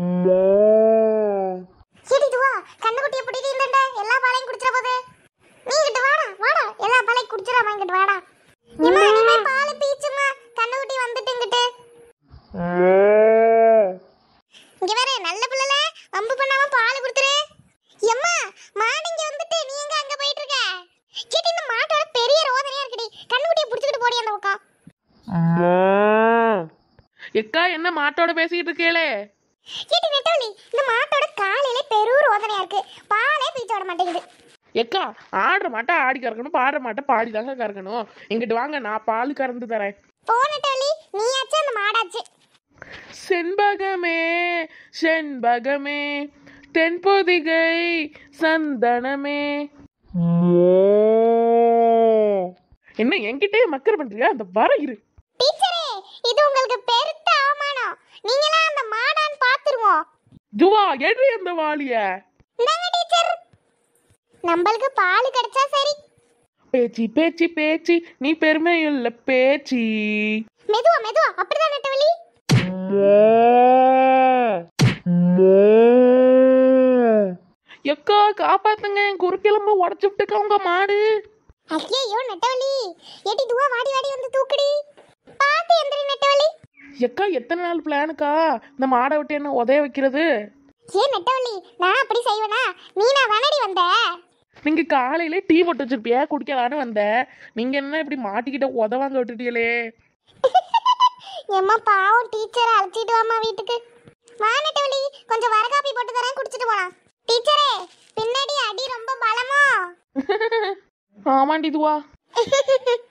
மா சிடிதுவா கண்ணுக்குட்டியை பிடிட்டு எல்லா பாலையும் குடிச்சிட போது நீ வாடா வாடா எல்லா பாலையும் குடிச்சிடாம இங்கிட்டு வாடா இம்மா இனிமே பால் பீச்சுமா கண்ணுக்குட்டி வந்துட்டு இங்கிட்டு இங்க வேற நல்ல பிள்ளைல வம்பு பண்ணாம பால் குடுத்துரு எம்மா மாடு இங்க வந்துட்டு நீங்க அங்க போயிட்டு இருக்க இந்த மாட்டோட பெரிய ரோதனையா இருக்குடி கண்ணுக்குட்டியை பிடிச்சிட்டு போடி அந்த பக்கம் என்ன மாட்டோட பேசிக்கிட்டு இருக்கேளே ஏடி நெட்டவலி இந்த மாட்டோட காலையில பெரு ரோதனையா இருக்கு பாலே பீச்ச விட மாட்டேங்குது எக்கா ஆடுற மாட்டா ஆடி கறக்கணும் பாடுற மாட்டா பாடி தாங்க கறக்கணும் இங்கிட்டு வாங்க நான் பால் கறந்து தரேன் போ நெட்டவலி நீயாச்சும் அந்த மாடாச்சு செண்பகமே செண்பகமே தென்பொதிகை சந்தனமே என்ன என்கிட்டயே மக்கர் பண்றியா அந்த வர இரு டீச்சரே இது உங்களுக்கு பேரு எடு அந்த வாளிய நம்மளுக்கு பால் கிடைச்சா சரி பேச்சி பேச்சி பேச்சி நீ பெருமையுள்ள பேச்சி மெதுவா மெதுவா அப்படிதான் நெட்டவலி எக்கா காப்பாத்துங்க என் குறுக்கிளம்ப உடச்சு விட்டுக்க உங்க மாடு ஐயோ நெட்டவலி ஏடி துவா வாடி வாடி வந்து தூக்குடி பாத்து எந்திரி நெட்டவலி எக்கா எத்தனை நாள் பிளானுக்கா இந்த மாடை விட்டு என்ன உதய வைக்கிறது ஏ நெட்டவள்ளி நான் அப்படி செய்வேனா நீனா வானடி வந்த நீங்க காலையில டீ போட்டு வச்சிருப்பியா குடிக்கலான்னு வந்த நீங்க என்ன இப்படி மாட்டிக்கிட்ட உதவாங்க விட்டுட்டீங்களே ஏம்மா பாவம் டீச்சரை அழைச்சிட்டு வாமா வீட்டுக்கு வா நெட்டவள்ளி கொஞ்சம் வர காப்பி போட்டு தரேன் குடிச்சிட்டு போலாம் டீச்சரே பின்னாடி அடி ரொம்ப பலமா ஆமாண்டி இதுவா